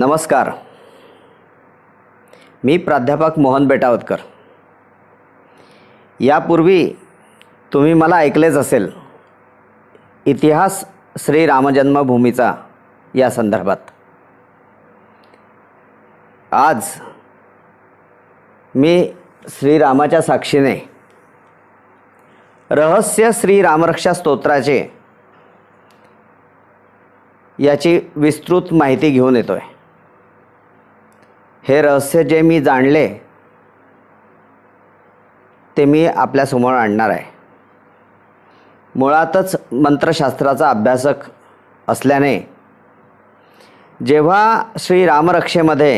नमस्कार मी प्राध्यापक मोहन बेटावतकर यापूर्वी तुम्ही मला ऐकलेच असेल इतिहास श्री रामजन्मभूमीचा या संदर्भात आज मी श्रीरामाच्या साक्षीने रहस्य श्री रामरक्षा स्तोत्राचे याची विस्तृत माहिती घेऊन येतो आहे हे रहस्य जे मी जाणले ते मी आपल्यासमोर आणणार आहे मुळातच मंत्रशास्त्राचा अभ्यासक असल्याने जेव्हा श्रीरामरक्षेमध्ये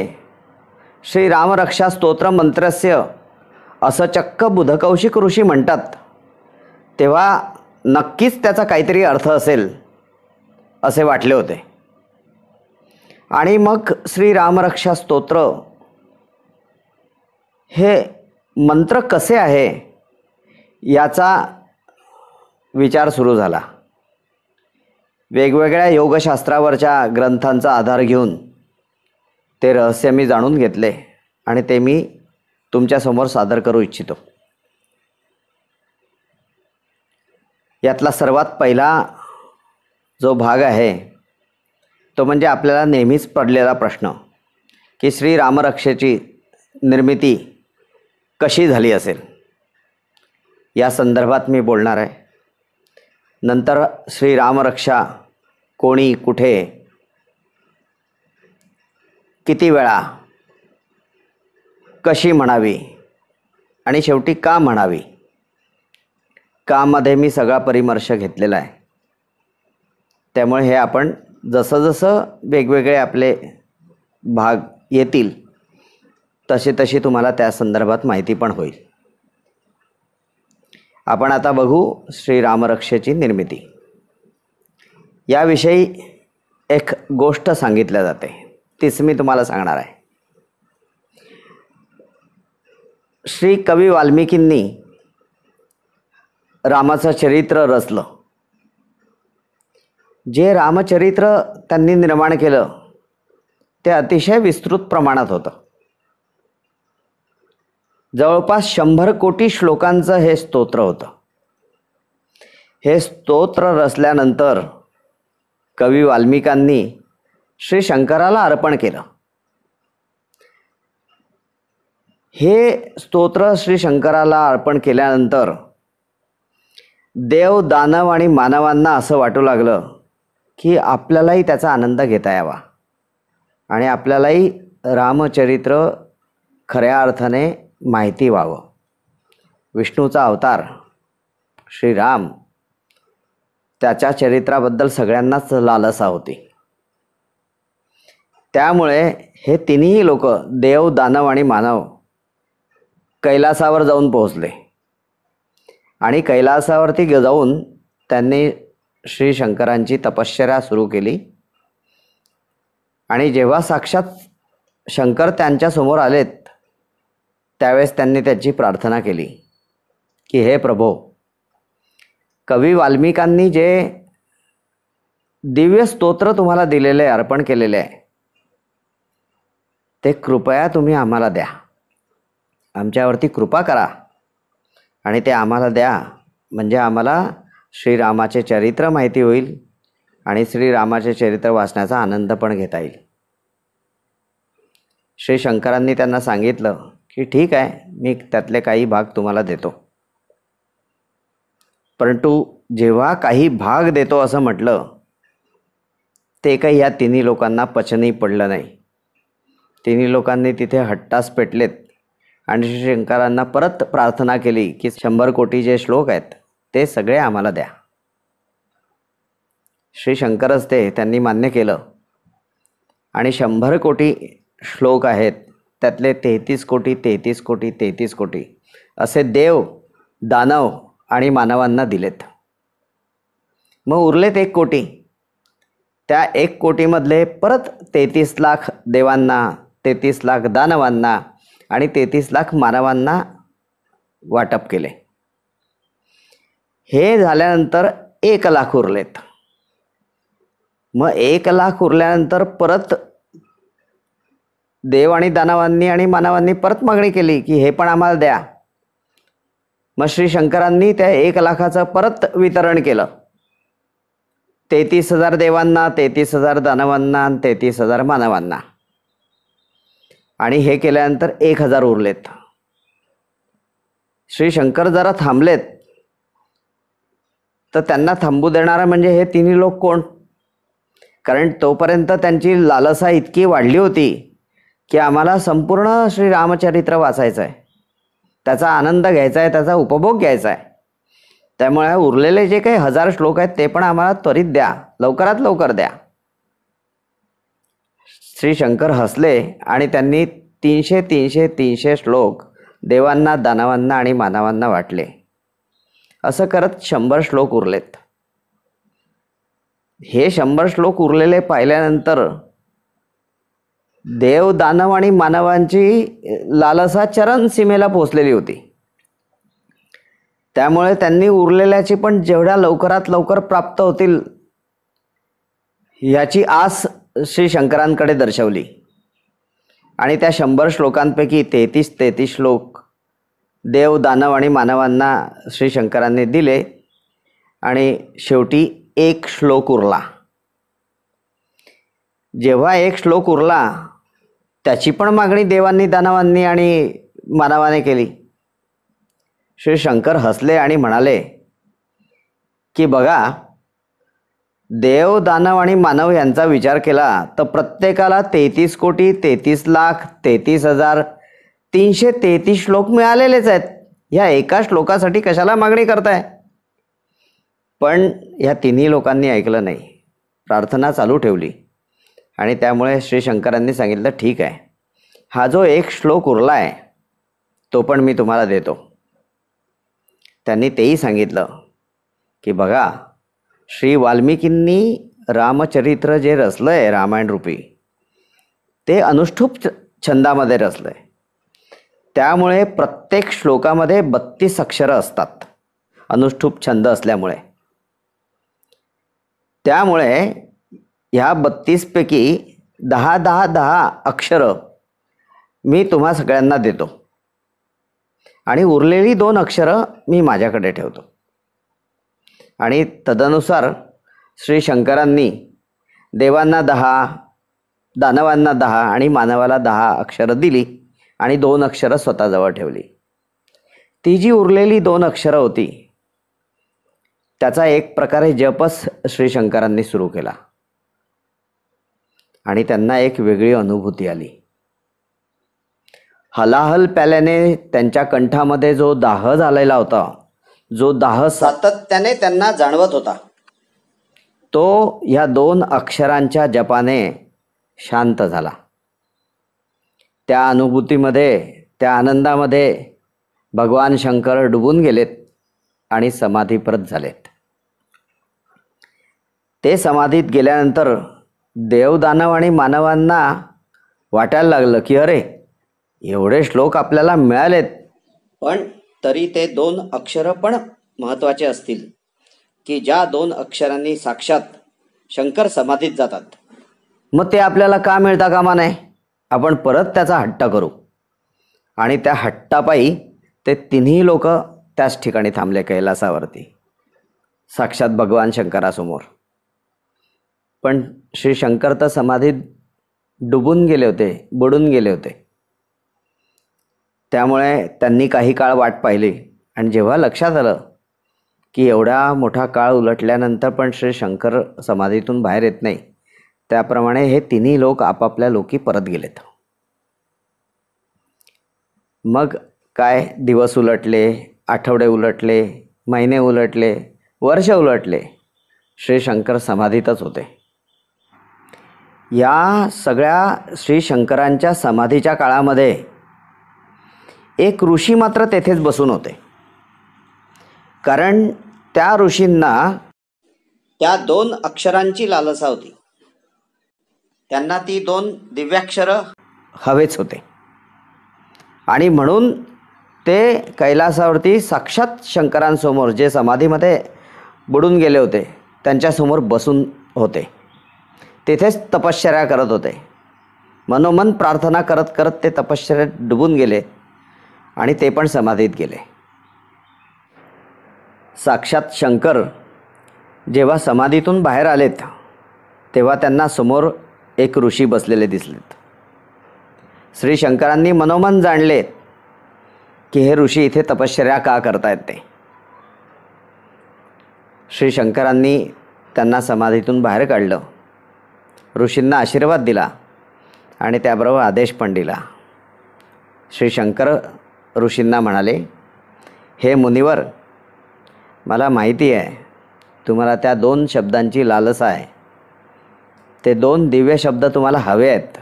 श्रीरामरक्षा स्तोत्र मंत्रस्य असं चक्क बुधकौशिक ऋषी म्हणतात तेव्हा नक्कीच त्याचा काहीतरी अर्थ असेल असे वाटले होते आणि मग श्री रामरक्षा स्तोत्र हे मंत्र कसे आहे याचा विचार सुरू झाला वेगवेगळ्या योगशास्त्रावरच्या ग्रंथांचा आधार घेऊन ते रहस्य मी जाणून घेतले आणि ते मी तुमच्यासमोर सादर करू इच्छितो यातला सर्वात पहिला जो भाग आहे तो म्हणजे आपल्याला नेहमीच पडलेला प्रश्न की श्री रामरक्षेची निर्मिती कशी झाली असेल या संदर्भात मी बोलणार आहे नंतर श्री रामरक्षा कोणी कुठे किती वेळा कशी म्हणावी आणि शेवटी का म्हणावी कामध्ये मी सगळा परिमर्श घेतलेला आहे त्यामुळे हे आपण जसंजसं वेगवेगळे आपले भाग येतील तशी तशी तुम्हाला त्या संदर्भात माहिती पण होईल आपण आता बघू श्रीरामरक्षेची निर्मिती याविषयी एक गोष्ट सांगितल्या जाते तीच मी तुम्हाला सांगणार आहे श्री कवी वाल्मिकींनी रामाचं चरित्र रचलं जे रामचरित्र त्यांनी निर्माण केलं ते अतिशय विस्तृत प्रमाणात होतं जवळपास शंभर कोटी श्लोकांचं हे स्तोत्र होतं हे स्तोत्र रचल्यानंतर कवी वाल्मिकांनी श्री शंकराला अर्पण केलं हे स्तोत्र श्री शंकराला अर्पण केल्यानंतर देव दानव आणि मानवांना असं वाटू लागलं की आपल्यालाही त्याचा आनंद घेता यावा आणि आपल्यालाही रामचरित्र खऱ्या अर्थाने माहिती व्हावं विष्णूचा अवतार श्रीराम त्याच्या चरित्राबद्दल सगळ्यांनाच लालसा होती त्यामुळे हे तिन्ही लोक देव दानव आणि मानव कैलासावर जाऊन पोहोचले आणि कैलासावरती जाऊन त्यांनी श्री शंकरांची तपश्चर्या सुरू केली आणि जेव्हा साक्षात शंकर त्यांच्यासमोर आलेत त्यावेळेस त्यांनी त्याची प्रार्थना केली की हे प्रभो कवी वाल्मिकांनी जे दिव्य स्तोत्र तुम्हाला दिलेले आहे अर्पण केलेले आहे ते कृपया तुम्ही आम्हाला द्या आमच्यावरती कृपा करा आणि ते आम्हाला द्या म्हणजे आम्हाला श्रीरामाचे चरित्र माहिती होईल आणि श्रीरामाचे चरित्र वाचण्याचा आनंद पण घेता येईल श्री शंकरांनी त्यांना सांगितलं की ठीक आहे मी त्यातले काही भाग तुम्हाला देतो परंतु जेव्हा काही भाग देतो असं म्हटलं ते काही या तिन्ही लोकांना पचनही पडलं नाही तिन्ही लोकांनी तिथे हट्टास पेटलेत आणि श्री शंकरांना परत प्रार्थना केली की शंभर कोटी जे श्लोक आहेत ते सगळे आम्हाला द्या श्री शंकरच त्यांनी मान्य केलं आणि शंभर कोटी श्लोक आहेत त्यातले तेहतीस कोटी तेहतीस कोटी तेहतीस कोटी असे देव दानव आणि मानवांना दिलेत मग उरलेत एक कोटी त्या एक कोटीमधले परत तेहतीस लाख देवांना तेहतीस लाख दानवांना आणि तेहतीस लाख मानवांना वाटप केले हे झाल्यानंतर एक लाख उरलेत मग एक लाख उरल्यानंतर परत देव आणि दानवांनी आणि मानवांनी परत मागणी केली की हे पण आम्हाला द्या मग श्री शंकरांनी त्या एक लाखाचं परत वितरण केलं तेहतीस हजार देवांना तेहतीस हजार दानवांना आणि तेहतीस हजार मानवांना आणि हे केल्यानंतर एक हजार उरलेत श्री शंकर जरा थांबलेत तर त्यांना थांबू देणारा म्हणजे हे तिन्ही लोक कोण कारण तोपर्यंत त्यांची लालसा इतकी वाढली होती की आम्हाला संपूर्ण श्रीरामचरित्र वाचायचं आहे त्याचा आनंद घ्यायचा आहे त्याचा उपभोग घ्यायचा आहे त्यामुळे उरलेले जे काही हजार श्लोक आहेत ते पण आम्हाला त्वरित द्या लवकरात लवकर द्या श्री शंकर हसले आणि त्यांनी तीनशे तीनशे तीनशे श्लोक देवांना दानवांना आणि मानवांना वाटले असं करत शंभर श्लोक उरलेत हे शंभर श्लोक उरलेले पाहिल्यानंतर देव दानव आणि मानवांची लालसा चरण सीमेला पोचलेली होती त्यामुळे त्यांनी उरलेल्याची पण जेवढ्या लवकरात लवकर प्राप्त होतील याची आस श्री शंकरांकडे दर्शवली आणि त्या शंभर श्लोकांपैकी तेहतीस तेहतीस श्लोक देव दानव आणि मानवांना श्री शंकरांनी दिले आणि शेवटी एक श्लोक उरला जेव्हा एक श्लोक उरला त्याची पण मागणी देवांनी दानवांनी आणि मानवाने केली श्री शंकर हसले आणि म्हणाले की बघा देव दानव आणि मानव यांचा विचार केला तर प्रत्येकाला तेहतीस कोटी तेहतीस लाख तेहतीस हजार तीनशे तेहतीस श्लोक मिळालेलेच आहेत ह्या एका श्लोकासाठी कशाला मागणी करताय पण ह्या तिन्ही लोकांनी ऐकलं नाही प्रार्थना चालू ठेवली आणि त्यामुळे श्री शंकरांनी सांगितलं ठीक आहे हा जो एक श्लोक उरला आहे तो पण मी तुम्हाला देतो त्यांनी तेही सांगितलं की बघा श्री वाल्मिकींनी रामचरित्र जे रचलं आहे रामायणरूपी ते अनुष्ठुप छंदामध्ये रचलं आहे त्यामुळे प्रत्येक श्लोकामध्ये बत्तीस अक्षरं असतात अनुष्ठूप छंद असल्यामुळे त्यामुळे ह्या बत्तीसपैकी दहा दहा दहा अक्षरं मी तुम्हा सगळ्यांना देतो आणि उरलेली दोन अक्षरं मी माझ्याकडे ठेवतो आणि तदनुसार श्री शंकरांनी देवांना दहा दानवांना दहा आणि मानवाला दहा अक्षरं दिली आणि दोन अक्षरं स्वतःजवळ ठेवली ती जी उरलेली दोन अक्षरं होती त्याचा एक प्रकारे जपच शंकरांनी सुरू केला आणि त्यांना एक वेगळी अनुभूती आली हलाहल प्याल्याने त्यांच्या कंठामध्ये जो दाह झालेला होता जो दाह सातत्याने त्यांना जाणवत होता तो या दोन अक्षरांच्या जपाने शांत झाला त्या अनुभूतीमध्ये त्या आनंदामध्ये भगवान शंकर डुबून गेलेत आणि समाधीप्रत झालेत ते समाधीत गेल्यानंतर देवदानव आणि मानवांना वाटायला लागलं की अरे एवढे श्लोक आपल्याला मिळालेत पण तरी ते दोन अक्षरं पण महत्त्वाचे असतील की ज्या दोन अक्षरांनी साक्षात शंकर समाधीत जातात मग ते आपल्याला का मिळता कामा नाही आपण परत त्याचा हट्टा करू आणि त्या हट्टापायी ते तिन्ही लोक त्याच ठिकाणी थांबले कैलासावरती साक्षात भगवान शंकरासमोर पण श्री शंकर तर समाधीत डुबून गेले होते बुडून गेले होते त्यामुळे त्यांनी काही काळ वाट पाहिली आणि जेव्हा लक्षात आलं की एवढा मोठा काळ उलटल्यानंतर पण श्री शंकर समाधीतून बाहेर येत नाही त्याप्रमाणे हे तिन्ही लोक आपापल्या लोकी परत गेलेत मग काय दिवस उलटले आठवडे उलटले महिने उलटले वर्ष उलटले श्री शंकर समाधीतच होते या सगळ्या श्री शंकरांच्या समाधीच्या काळामध्ये एक ऋषी मात्र तेथेच बसून होते कारण त्या ऋषींना त्या दोन अक्षरांची लालसा होती त्यांना ती दोन दिव्याक्षरं हवेच होते आणि म्हणून ते कैलासावरती साक्षात शंकरांसमोर जे समाधीमध्ये बुडून गेले होते त्यांच्यासमोर बसून होते तिथेच तपश्चर्या करत होते मनोमन प्रार्थना करत करत ते तपश्चर्यात डुबून गेले आणि ते पण समाधीत गेले साक्षात शंकर जेव्हा समाधीतून बाहेर आलेत तेव्हा त्यांना समोर एक ऋषी बसलेले दिसलेत श्री शंकरांनी मनोमन जाणले की हे ऋषी इथे तपश्चर्या का करतायत ते श्री शंकरांनी त्यांना समाधीतून बाहेर काढलं ऋषींना आशीर्वाद दिला आणि त्याबरोबर आदेश पण दिला श्री शंकर ऋषींना म्हणाले हे मुनिवर मला माहिती आहे तुम्हाला त्या दोन शब्दांची लालसा आहे ते दोन दिव्य शब्द तुम्हाला हवे आहेत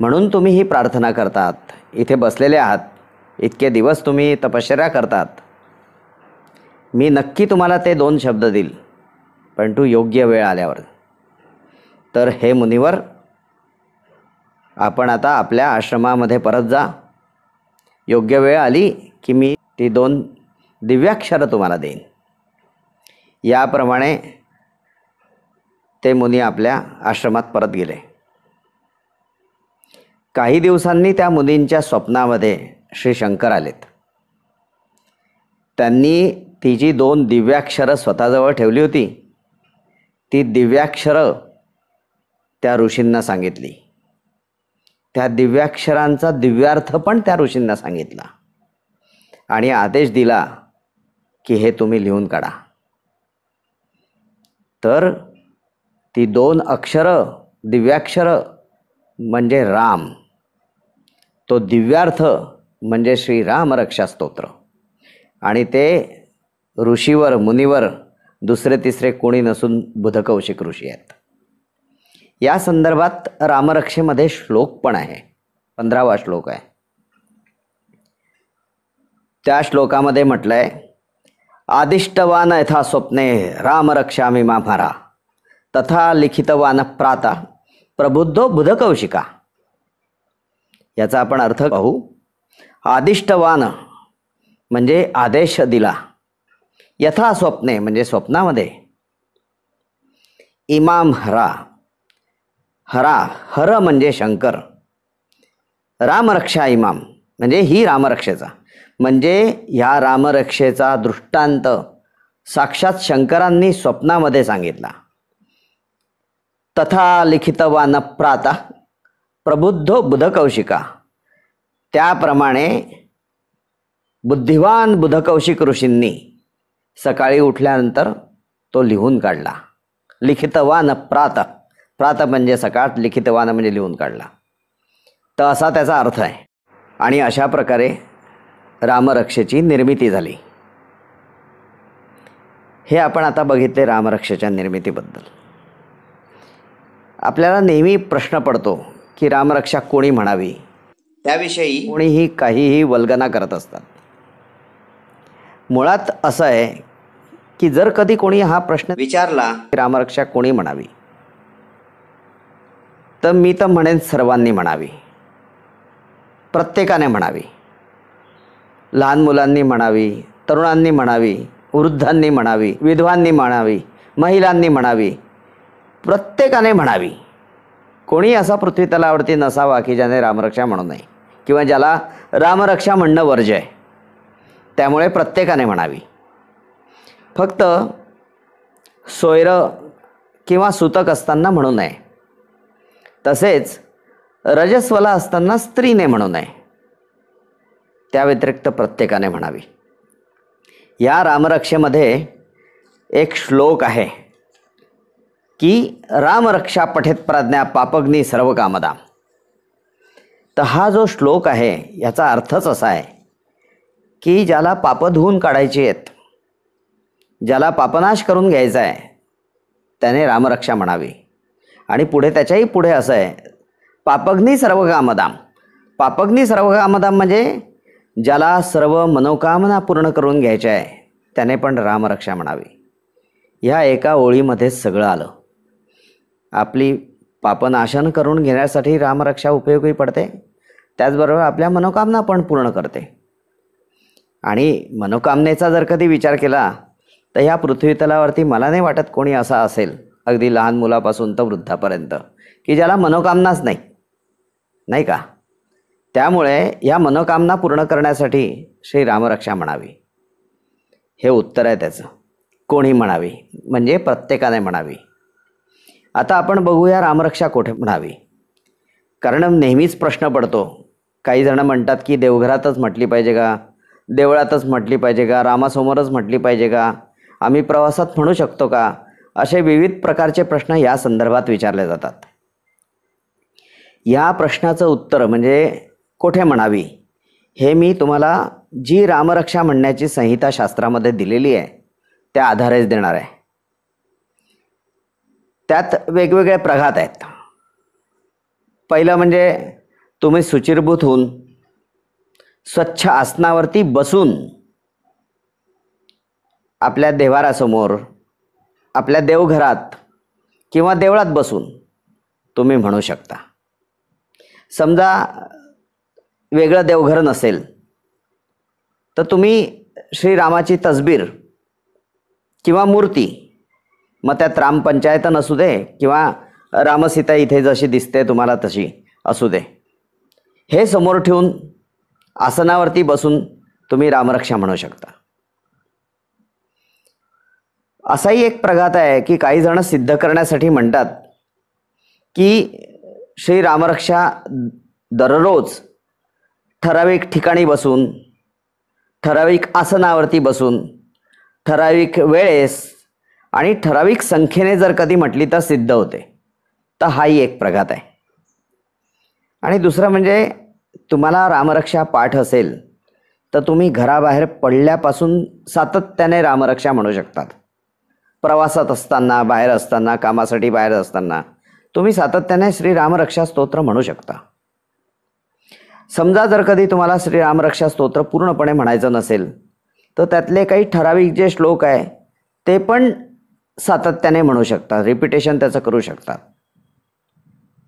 म्हणून तुम्ही ही प्रार्थना करतात इथे बसलेले आहात इतके दिवस तुम्ही तपश्चर्या करतात मी नक्की तुम्हाला ते दोन शब्द देईल पण तू योग्य वेळ आल्यावर तर हे मुनिवर आपण आता आपल्या आश्रमामध्ये परत जा योग्य वेळ आली की मी ती दोन दिव्याक्षरं तुम्हाला देईन याप्रमाणे ते मुनी आपल्या आश्रमात परत गेले काही दिवसांनी त्या मुनींच्या स्वप्नामध्ये श्री शंकर आलेत त्यांनी तिची दोन दिव्याक्षरं स्वतःजवळ ठेवली होती ती दिव्याक्षरं त्या ऋषींना सांगितली त्या दिव्याक्षरांचा दिव्यार्थ पण त्या ऋषींना सांगितला आणि आदेश दिला की हे तुम्ही लिहून काढा तर ती दोन अक्षरं दिव्याक्षरं म्हणजे राम तो दिव्यार्थ म्हणजे श्रीराम रक्षास्तोत्र आणि ते ऋषीवर मुनीवर दुसरे तिसरे कोणी नसून बुधकौशिक ऋषी आहेत या संदर्भात रामरक्षेमध्ये श्लोक पण आहे पंधरावा श्लोक आहे त्या श्लोकामध्ये म्हटलंय आदिष्टवान यथा स्वप्ने रामरक्षा मी भारा तथा लिखितवान प्राता प्रबुद्धो बुधकौशिका याचा आपण अर्थ पाहू आदिष्टवान म्हणजे आदेश दिला यथा स्वप्ने म्हणजे स्वप्नामध्ये इमाम हरा हरा हर म्हणजे शंकर रामरक्षा इमाम म्हणजे ही रामरक्षेचा म्हणजे ह्या रामरक्षेचा दृष्टांत साक्षात शंकरांनी स्वप्नामध्ये सांगितला तथा लिखितवान प्रात प्रबुद्धो बुधकौशिका त्याप्रमाणे बुद्धिवान बुधकौशिक ऋषींनी सकाळी उठल्यानंतर तो लिहून काढला लिखितवान प्रात प्रात म्हणजे सकाळ लिखितवान म्हणजे लिहून काढला तर असा त्याचा अर्थ आहे आणि अशा प्रकारे रामरक्षेची निर्मिती झाली हे आपण आता बघितले रामरक्षेच्या निर्मितीबद्दल आपल्याला नेहमी प्रश्न पडतो की रामरक्षा कोणी म्हणावी त्याविषयी कोणीही काहीही वल्गना करत असतात मुळात असं आहे की जर कधी कोणी हा प्रश्न विचारला की रामरक्षा कोणी म्हणावी तर मी तर म्हणेन सर्वांनी म्हणावी प्रत्येकाने म्हणावी लहान मुलांनी म्हणावी तरुणांनी म्हणावी वृद्धांनी म्हणावी विधवांनी म्हणावी महिलांनी म्हणावी प्रत्येकाने म्हणावी कोणी असा पृथ्वी आवडती नसावा की ज्याने रामरक्षा म्हणू नये किंवा ज्याला रामरक्षा म्हणणं वर्ज आहे त्यामुळे प्रत्येकाने म्हणावी फक्त सोयर किंवा सुतक असताना म्हणू नये तसेच रजस्वला असताना स्त्रीने म्हणू नये त्या व्यतिरिक्त प्रत्येकाने म्हणावी या रामरक्षेमध्ये एक श्लोक आहे की रामरक्षा पठेत प्राज्ञा पापग्नी सर्व कामदा तर हा जो श्लोक आहे याचा अर्थच असा आहे की ज्याला पापं धुवून काढायची आहेत ज्याला पापनाश करून घ्यायचा आहे त्याने रामरक्षा म्हणावी आणि पुढे त्याच्याही पुढे असं आहे पापग्नी सर्व कामदाम पापग्नी सर्व कामदाम म्हणजे ज्याला सर्व मनोकामना पूर्ण करून घ्यायच्या आहे त्याने पण रामरक्षा म्हणावी ह्या एका ओळीमध्ये सगळं आलं आपली पापनाशन करून घेण्यासाठी रामरक्षा उपयोगी पडते त्याचबरोबर आपल्या मनोकामना पण पूर्ण करते आणि मनोकामनेचा जर कधी विचार केला तर ह्या पृथ्वीतलावरती मला नाही वाटत कोणी असा असेल अगदी लहान मुलापासून तर वृद्धापर्यंत की ज्याला मनोकामनाच नाही नाही का त्यामुळे या मनोकामना पूर्ण करण्यासाठी श्री रामरक्षा म्हणावी हे उत्तर आहे त्याचं कोणी म्हणावी म्हणजे प्रत्येकाने म्हणावी आता आपण बघूया रामरक्षा कोठे म्हणावी कारण नेहमीच प्रश्न पडतो काही जणं म्हणतात की देवघरातच म्हटली पाहिजे का देवळातच म्हटली पाहिजे का रामासमोरच म्हटली पाहिजे का आम्ही प्रवासात म्हणू शकतो का असे विविध प्रकारचे प्रश्न या संदर्भात विचारले जातात या प्रश्नाचं उत्तर म्हणजे कोठे म्हणावी हे मी तुम्हाला जी रामरक्षा म्हणण्याची संहिता शास्त्रामध्ये दिलेली आहे त्या आधारेच देणार आहे त्यात वेगवेगळे प्रघात आहेत पहिलं म्हणजे तुम्ही सुचिरभूत होऊन स्वच्छ आसनावरती बसून आपल्या देवारासमोर आपल्या देवघरात किंवा देवळात बसून तुम्ही म्हणू शकता समजा वेगळं देवघर नसेल तर तुम्ही श्रीरामाची तसबीर किंवा मूर्ती मग त्यात रामपंचायतन असू दे किंवा रामसीता इथे जशी दिसते तुम्हाला तशी असू दे हे समोर ठेवून आसनावरती बसून तुम्ही रामरक्षा म्हणू शकता असाही एक प्रघात आहे की काही जण सिद्ध करण्यासाठी म्हणतात की श्री रामरक्षा दररोज ठराविक ठिकाणी बसून ठराविक आसनावरती बसून ठराविक वेळेस आणि ठराविक संख्येने जर कधी म्हटली तर सिद्ध होते तर हाही एक प्रघात आहे आणि दुसरं म्हणजे तुम्हाला रामरक्षा पाठ असेल तर तुम्ही घराबाहेर पडल्यापासून सातत्याने रामरक्षा म्हणू शकतात प्रवासात असताना बाहेर असताना कामासाठी बाहेर असताना तुम्ही सातत्याने श्रीरामरक्षा स्तोत्र म्हणू शकता समजा जर कधी तुम्हाला श्रीरामरक्षा स्तोत्र पूर्णपणे म्हणायचं नसेल तर त्यातले काही ठराविक जे श्लोक आहे ते पण सातत्याने म्हणू शकता रिपिटेशन त्याचं करू शकता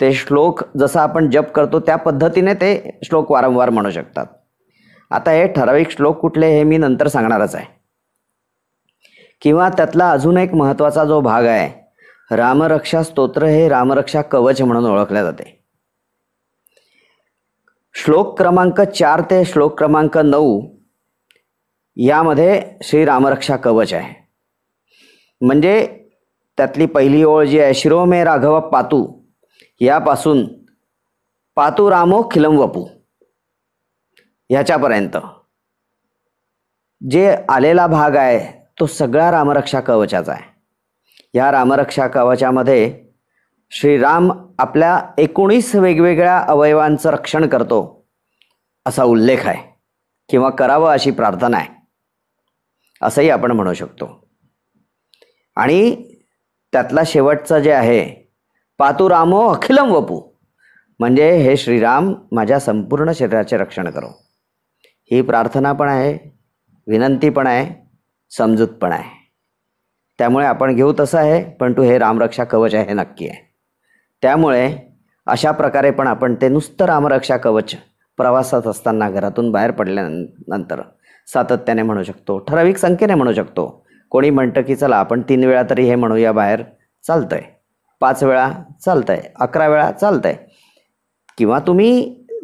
ते श्लोक जसा आपण जप करतो त्या पद्धतीने ते श्लोक वारंवार म्हणू शकतात आता हे ठराविक श्लोक कुठले हे मी नंतर सांगणारच आहे किंवा त्यातला अजून एक महत्त्वाचा जो भाग आहे रामरक्षा स्तोत्र हे रामरक्षा कवच म्हणून ओळखले जाते श्लोक क्रमांक चार ते श्लोक क्रमांक नऊ यामध्ये श्री रामरक्षा कवच आहे म्हणजे त्यातली पहिली ओळ जी आहे शिरोमे राघव पातू यापासून पातू रामो खिलम वपू ह्याच्यापर्यंत जे आलेला भाग आहे तो सगळा रामरक्षा कवचाचा आहे या रामरक्षा कवचामध्ये श्रीराम आपल्या एकोणीस वेगवेगळ्या अवयवांचं रक्षण करतो असा उल्लेख आहे किंवा करावं अशी प्रार्थना आहे असंही आपण म्हणू शकतो आणि त्यातला शेवटचा जे आहे रामो अखिलम वपू म्हणजे हे श्रीराम माझ्या संपूर्ण शरीराचे रक्षण करो ही प्रार्थना पण आहे विनंती पण आहे समजूत पण आहे त्यामुळे आपण घेऊ तसं आहे पण तू हे रामरक्षा कवच आहे नक्की आहे त्यामुळे अशा प्रकारे पण आपण ते नुसतं रामरक्षा कवच प्रवासात असताना घरातून बाहेर पडल्यानंतर सातत्याने म्हणू शकतो ठराविक संख्येने म्हणू शकतो कोणी म्हणतं की चला आपण तीन वेळा तरी हे म्हणूया बाहेर चालतं आहे पाच वेळा चालतं आहे अकरा वेळा चालतं आहे किंवा तुम्ही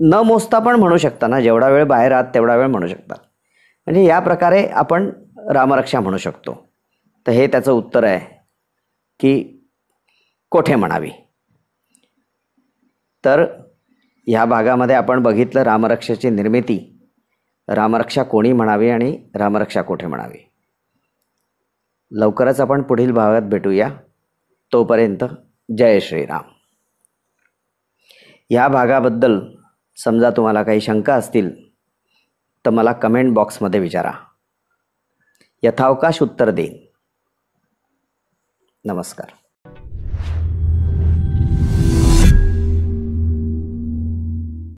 न मोजता पण म्हणू शकता ना जेवढा वेळ बाहेर आहात तेवढा वेळ म्हणू शकता म्हणजे या प्रकारे आपण रामरक्षा म्हणू शकतो तर हे त्याचं उत्तर आहे की कोठे म्हणावी तर ह्या भागामध्ये आपण बघितलं रामरक्षेची निर्मिती रामरक्षा कोणी म्हणावी आणि रामरक्षा कोठे म्हणावी लवकरच आपण पुढील भागात भेटूया तोपर्यंत जय श्रीराम ह्या भागाबद्दल समजा तुम्हाला काही शंका असतील तर मला कमेंट बॉक्समध्ये विचारा यथावकाश उत्तर देईन नमस्कार